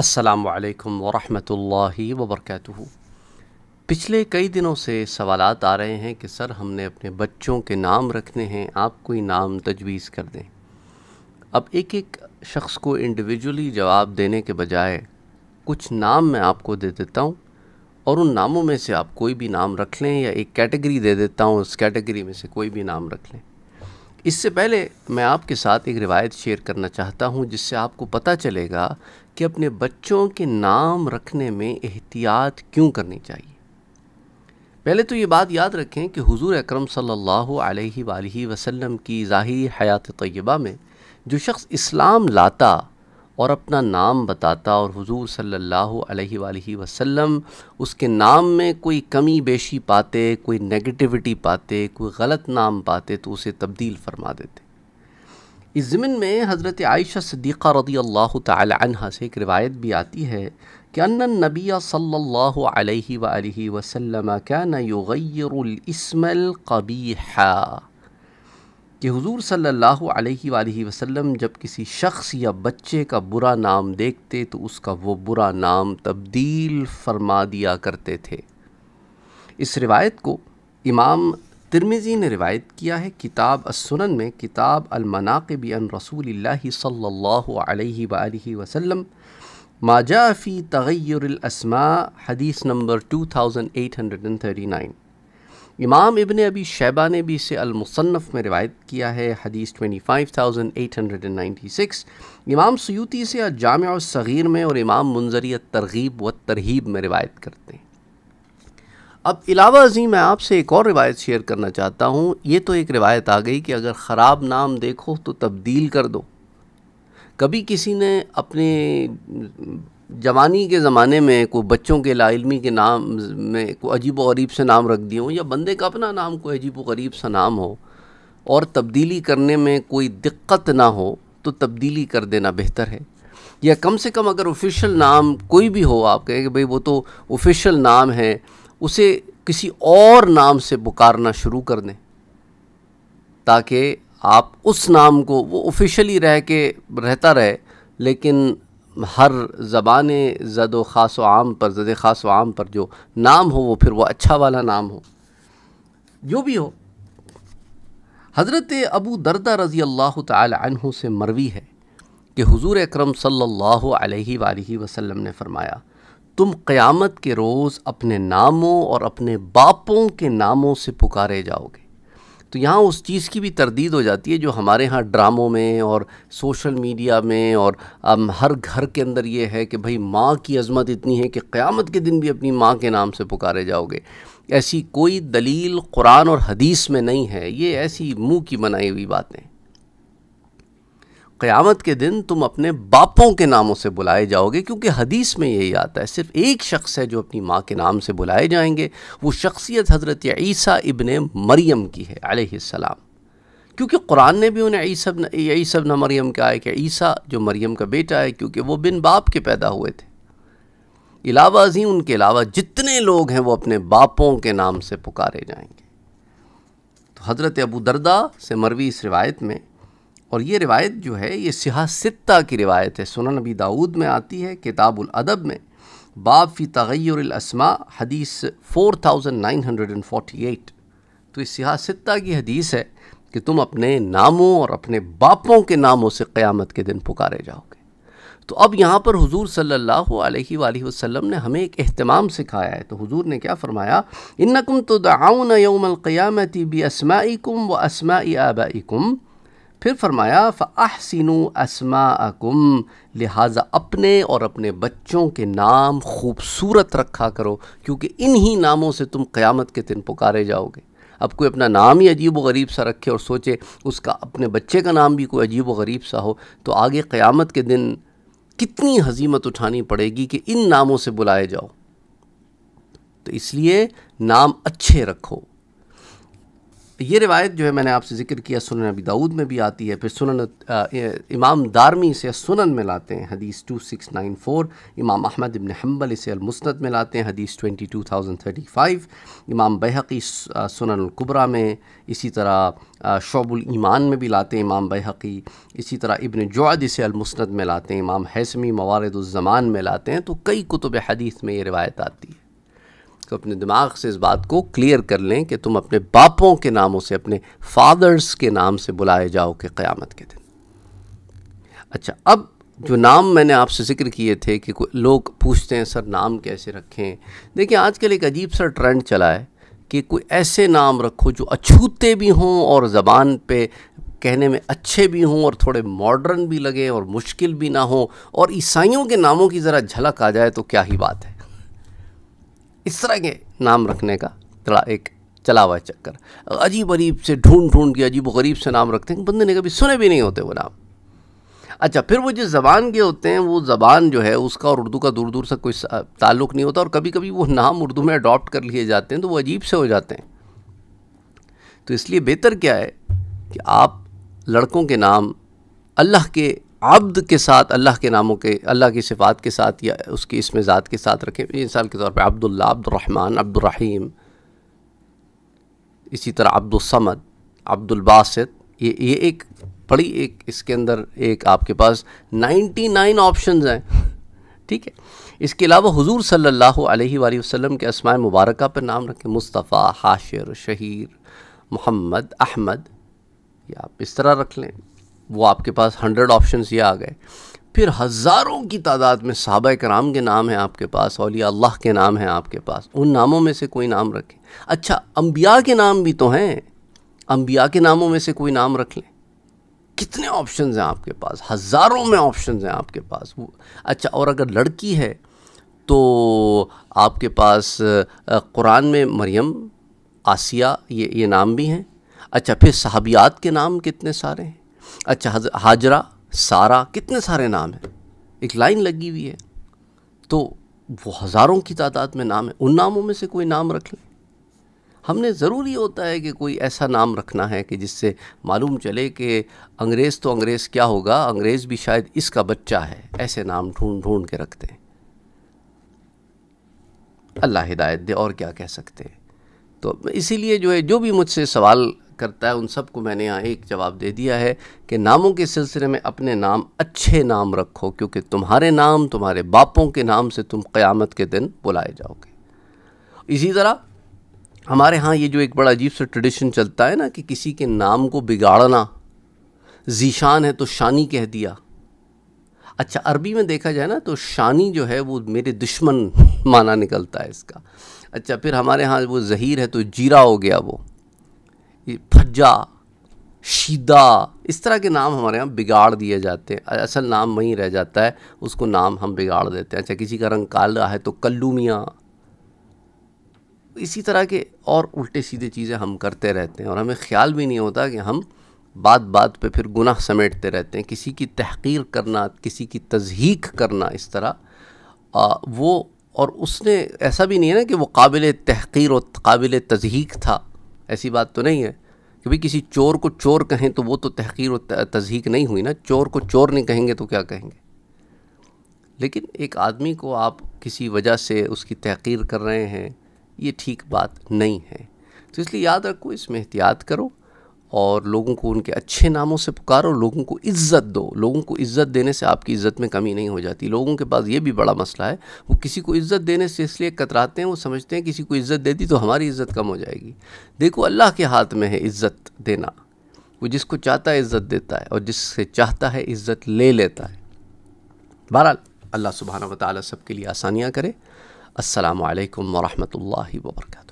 अस्सलाम वरहमतुल्लाहि वबरकatuह पिछले कई दिनों से सवाल आ रहे हैं कि सर हमने अपने बच्चों के नाम रखने हैं आप कोई नाम तजवीज़ कर दें अब एक एक शख्स को इंडिविजुअली जवाब देने के बजाय कुछ नाम मैं आपको दे देता हूँ और उन नामों में से आप कोई भी नाम रख लें या एक कैटेगरी दे देता हूँ उस कैटेगरी में से कोई भी नाम रख लें इससे पहले मैं आपके साथ एक रिवायत शेयर करना चाहता हूँ जिससे आपको पता चलेगा कि अपने बच्चों के नाम रखने में एहतियात क्यों करनी चाहिए पहले तो ये बात याद रखें कि हुजूर अकरम सल्लल्लाहु अलैहि वसल्लम की ज़ाहिरी हयात तय्यबा में जो शख्स इस्लाम लाता और अपना नाम बताता और हुजूर सल्लल्लाहु अलैहि वसल्लम उसके नाम में कोई कमी बेशी पाते कोई नेगेटिविटी पाते कोई गलत नाम पाते तो उसे तब्दील फरमा देते इस ज़मीन में हज़रत आयशा सदीक़ा रदी अल्लाह तहा से एक रिवायत भी आती है कि अन्ना नबी सल्ला वसम क्या नगैरस्मल कबीहा कि हुजूर सल्लल्लाहु अलैहि वसल्लम जब किसी शख्स या बच्चे का बुरा नाम देखते तो उसका वो बुरा नाम तब्दील फरमा दिया करते थे इस रिवायत को इमाम तिरमिज़ी ने रिवायत किया है किताब असुनन में किताब अलमनाकब अन रसूल सल्लल्लाहु अलैहि वसल्लम माजाफ़ी तगैरस्मा हदीस number two thousand eight hundred and thirty nine इमाम इबन अबी शैबा ने भी इसे अलमुसन्फ़ में रिवायत किया है हदीस 25,896 इमाम सयूती से जाम सग़ीर में और इमाम मुंजरी तरगीब व तरहीब में रिवायत करते हैं अब अलावा अजीम मैं आपसे एक और रिवायत शेयर करना चाहता हूँ ये तो एक रिवायत आ गई कि अगर ख़राब नाम देखो तो तब्दील कर दो कभी किसी ने अपने जवानी के ज़माने में कोई बच्चों के लाइलमी के नाम में कोई अजीब गरीब से नाम रख दिए हों या बंदे का अपना नाम कोई अजीब गरीब सा नाम हो और तब्दीली करने में कोई दिक्कत ना हो तो तब्दीली कर देना बेहतर है या कम से कम अगर ऑफिशियल नाम कोई भी हो आप कहें कि भाई वो तो ऑफिशियल नाम है उसे किसी और नाम से पुकारना शुरू कर दें ताकि आप उस नाम को वो ऑफिशियली रह के रहता रहे लेकिन हर ज़बान जद व ख़ास व आम पर जद ख़ास व आम पर जो नाम हो वो फिर वो अच्छा वाला नाम हो जो भी हो हज़रत अबू दरदा रज़ी अल्लाह तह से मरवी है कि हुजूर अकरम सल्लल्लाहु अलैहि सल्ला वसल्लम ने फ़रमाया तुम क़यामत के रोज़ अपने नामों और अपने बापों के नामों से पुकारे जाओगे तो यहाँ उस चीज़ की भी तरदीद हो जाती है जो हमारे यहाँ ड्रामों में और सोशल मीडिया में और अब हर घर के अंदर ये है कि भाई माँ की अजमत इतनी है कि क़्यामत के दिन भी अपनी माँ के नाम से पुकारे जाओगे ऐसी कोई दलील कुरान और हदीस में नहीं है ये ऐसी मुँह की बनाई हुई बातें क़यामत के दिन तुम अपने बापों के नामों से बुलाए जाओगे क्योंकि हदीस में यही आता है सिर्फ एक शख्स है जो अपनी माँ के नाम से बुलाए जाएंगे वो शख्सियत हज़रत ईसा इबन मरियम की है आसमाम क्योंकि कुरान ने भी उन्हें यही सब न मरियम कहा है कि ईसा जो मरियम का बेटा है क्योंकि वो बिन बाप के पैदा हुए थे अलावा अजी उनके अलावा जितने लोग हैं वो अपने बापों के नाम से पुकारे जाएंगे तो हज़रत अबू दरदा से मरवी इस रिवायत में और ये रिवायत जो है ये सिहासित्ता की रिवायत है सुन नबी दाऊद में आती है किताबुल अदब में बाब फ़ी तगैरसमा हदीस 4948 तो इस सियासत्ता की हदीस है कि तुम अपने नामों और अपने बापों के नामों से क़्यामत के दिन पुकारे जाओगे तो अब यहाँ पर हुजूर सल्लल्लाहु अलैहि वसल्लम ने हमें एक अहतमाम सिखाया है तो हुजूर ने क्या फ़रमाया इन्नकुम तो दाउन यौमक़ियामती बी असमाईकुम व असमाई आबाईकुम फिर फरमाया फ़ाहसिन असमा अकुम लिहाजा अपने और अपने बच्चों के नाम खूबसूरत रखा करो क्योंकि इन्हीं नामों से तुम क़यामत के दिन पुकारे जाओगे अब कोई अपना नाम ही अजीब व गरीब सा रखे और सोचे उसका अपने बच्चे का नाम भी कोई अजीब व गरीब सा हो तो आगे क़यामत के दिन कितनी हजीमत उठानी पड़ेगी कि इन नामों से बुलाए जाओ तो इसलिए नाम अच्छे रखो तो ये रिवायत जो है मैंने आपसे जिक्र किया सुनन अबी दाऊद में भी आती है फिर सुनन इमाम दारमी से सुनन में लाते हैं हदीस 2694 इमाम अहमद इबन हम्बल इसे अलमुस्त में लाते हैं हदीस 22035 इमाम बहकी सुनन कुबरा में इसी तरह शोबुल ईमान में भी लाते हैं इमाम बहकी इसी तरह इबन जौद इसे अलमुस्त में लाते हैं इमाम हैसमी मवारदुलज़मान में लाते हैं तो कई कुतुब हदीस में ये रिवायत आती है तो अपने दिमाग से इस बात को क्लियर कर लें कि तुम अपने बापों के नामों से अपने फादर्स के नाम से बुलाए जाओ कि क़यामत के दिन अच्छा अब जो नाम मैंने आपसे जिक्र किए थे कि लोग पूछते हैं सर नाम कैसे रखें देखिए आजकल एक अजीब सा ट्रेंड चला है कि कोई ऐसे नाम रखो जो अछूते भी हों और ज़बान पे कहने में अच्छे भी हों और थोड़े मॉडर्न भी लगे और मुश्किल भी ना हो और ईसाइयों के नामों की ज़रा झलक आ जाए तो क्या ही बात है इस तरह के नाम रखने का थोड़ा एक चला हुआ चक्कर अजीब अरीब से ढूंढ ढूंढ के अजीब गरीब से नाम रखते हैं बंदे ने कभी सुने भी नहीं होते वो नाम अच्छा फिर वो जिस ज़बान के होते हैं वो ज़बान जो है उसका और उर्दू का दूर दूर से कोई ताल्लुक नहीं होता और कभी कभी वो नाम उर्दू में अडॉप्ट कर लिए जाते हैं तो वो अजीब से हो जाते हैं तो इसलिए बेहतर क्या है कि आप लड़कों के नाम अल्लाह के अब्द के साथ अल्लाह के नामों के अल्लाह की सिफ़ात के साथ या उसकी इसमें ज़ात के साथ रखें मिसाल के तौर पर अब्दुल्ला अब्दुलरहमान अब्दुलरहीम इसी तरह अब्दुलसमद अब्दुलबासत ये ये एक बड़ी एक इसके अंदर एक आपके पास 99 ऑप्शन हैं ठीक है इसके अलावा हुजूर सल्लल्लाहु अलैहि वसल्लम के असमाय मुबारक पर नाम रखें मुस्तफ़ा हाशिर शहीर मोहम्मद अहमद या आप इस तरह रख लें वो आपके पास हंड्रेड ऑप्शन ये आ गए फिर हज़ारों की तादाद में सहाबा कराम के नाम हैं आपके पास अलिया अल्लाह के नाम हैं आपके पास उन नामों में से कोई नाम रखें अच्छा अम्बिया के नाम भी तो हैं अम्बिया के नामों में से कोई नाम रख लें कितने ऑप्शन हैं आपके पास हज़ारों में ऑप्शन हैं आपके पास अच्छा और अगर लड़की है तो आपके पास कुरान में मरियम आसिया ये ये नाम भी हैं अच्छा फिर साहबियात के नाम कितने सारे हैं अच्छा हाजरा सारा कितने सारे नाम हैं एक लाइन लगी हुई है तो वो हज़ारों की तादाद में नाम है उन नामों में से कोई नाम रख लें हमने ज़रूरी होता है कि कोई ऐसा नाम रखना है कि जिससे मालूम चले कि अंग्रेज़ तो अंग्रेज़ क्या होगा अंग्रेज़ भी शायद इसका बच्चा है ऐसे नाम ढूंढ ढूंढ के रखते हैं अल्लाह हिदायत दे और क्या कह सकते हैं तो इसीलिए जो है जो भी मुझसे सवाल करता है उन सबको मैंने यहाँ एक जवाब दे दिया है कि नामों के सिलसिले में अपने नाम अच्छे नाम रखो क्योंकि तुम्हारे नाम तुम्हारे बापों के नाम से तुम क़यामत के दिन बुलाए जाओगे इसी तरह हमारे यहाँ ये जो एक बड़ा अजीब सा ट्रेडिशन चलता है ना कि किसी के नाम को बिगाड़ना जीशान है तो शानी कह दिया अच्छा अरबी में देखा जाए ना तो शानी जो है वो मेरे दुश्मन माना निकलता है इसका अच्छा फिर हमारे यहाँ वो ज़हीर है तो जीरा हो गया वो फज्जा शीदा इस तरह के नाम हमारे यहाँ बिगाड़ दिए जाते हैं असल नाम वहीं रह जाता है उसको नाम हम बिगाड़ देते हैं अच्छा किसी का रंग काला है तो कल्लू मियाँ इसी तरह के और उल्टे सीधे चीज़ें हम करते रहते हैं और हमें ख्याल भी नहीं होता कि हम बात बात पे फिर गुनाह समेटते रहते हैं किसी की तहकीर करना किसी की तजहीक करना इस तरह आ, वो और उसने ऐसा भी नहीं है ना कि वो काबिल तहकीर और काबिल तजहीक था ऐसी बात तो नहीं है कि भाई किसी चोर को चोर कहें तो वो तो तहकीर और तजहीक नहीं हुई ना चोर को चोर नहीं कहेंगे तो क्या कहेंगे लेकिन एक आदमी को आप किसी वजह से उसकी तहकीर कर रहे हैं ये ठीक बात नहीं है तो इसलिए याद रखो इसमें एहतियात करो और लोगों को उनके अच्छे नामों से पुकारो लोगों को इज्जत दो लोगों को इज्जत देने से आपकी इज्जत में कमी नहीं हो जाती लोगों के पास ये भी बड़ा मसला है वो किसी को इज्जत देने से इसलिए कतराते हैं वो समझते हैं किसी को इज्जत दे दी तो हमारी इज्जत कम हो जाएगी देखो अल्लाह के हाथ में है इज्जत देना वो जिसको चाहता है इज्जत देता है और जिससे चाहता है इज्जत ले लेता है बहरहाल अल्लाह सुबहाना वाली सब के लिए आसानियाँ करे असलकम वरहमल वर्का